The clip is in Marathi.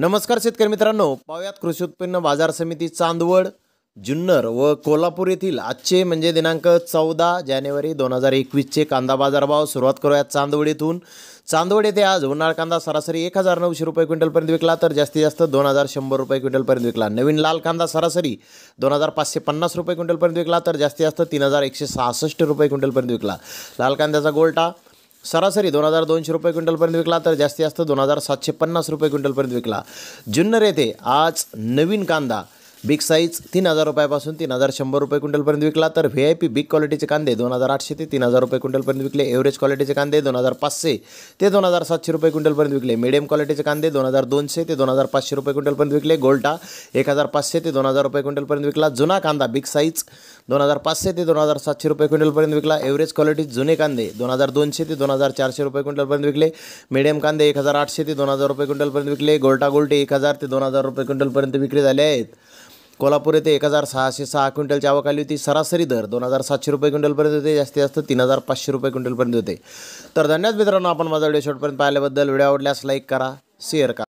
नमस्कार शेतकरी मित्रांनो पाहुयात कृषी उत्पन्न बाजार समिती चांदवड जुन्नर व कोल्हापूर येथील आजचे म्हणजे दिनांक चौदा जानेवारी दोन हजार एकवीसचे कांदा बाजारभाव सुरुवात करूयात चांदवड येथून चांदवड येथे आज उन्हाळ कांदा सरासरी एक हजार नऊशे रुपये क्विंटलपर्यंत विकला तर जास्तीत जास्त दोन हजार शंभर रुपये क्विंटलपर्यंत विकला नवीन लाल कांदा सरासरी दोन हजार पाचशे पन्नास रुपये क्विंटलपर्यंत विकला तर जास्तीत जास्त तीन हजार एकशे सहासष्ट रुपये क्विंटलपर्यंत विकला लाल कांद्याचा गोल्टा सरासरी दोन हजार दोनशे रुपये क्विंटलपर्यंत विकला तर जास्तीत जास्त दोन हजार सातशे पन्नास रुपये क्विंटलपर्यंत विकला जुन्नर येथे आज नवीन कांदा बिग साईज तीन हजार रुपयापासून तीन हजार शंभर रुपये क्विंटलपर्यंत विकला तर व्ही आय पी बिग क्वालिटीचे कांदे दोन हजार आठशे ते तीन हजार रुपये क्विंटलपर्यंत विकले एव्हरेज क्वालिटीचे कांदे दोन हजार पाचशे ते दोन हजार सातशे रुपये क्विंटलपर्यंत विकले मिडियम क्वालिटीचे कांदे दोन हजार दोनशे ते दोन हजार पाचशे रुपये क्विंटलपर्यंत विकले गोल्टा एक हजार पाचशे ते दोन हजार रुपये क्विंटलपर्यंत विकला जुना कांदा बिग साईज दोन हजार पाचशे ते दोन हजार सातशे रुपये क्विंटलपर्यंत विकला एव्हरेज क्वालिटी जुने कांदे दोन हजार दोनशे ते दोन हजार चारशे रुपये क्विंटलपर्यंत विकले मिडियम कांदे एक हजार आठशे ते दोन हजार रुपये क्विंटलपर्यंत विकले गोल्टा गोल्टे एक हजार ते दोन हजार रुपये क्विंटलपर्यंत विक्री झाले आहेत कोल्हापूर येथे एक हजार सहाशे सहा क्विंटलची आवक आली होती सरासरी दर दोन हजार सातशे रुपये क्विंटलपर्यंत होते जास्तीत जास्त तीन हजार पाचशे रुपये क्विंटलपर्यंत होते तर धन्यवाद मित्रांनो आपण माझा व्हिडिओ शॉर्टपर्यंत पाहिल्याबद्दल व्हिडिओ आवडल्यास लाईक करा शेअर करा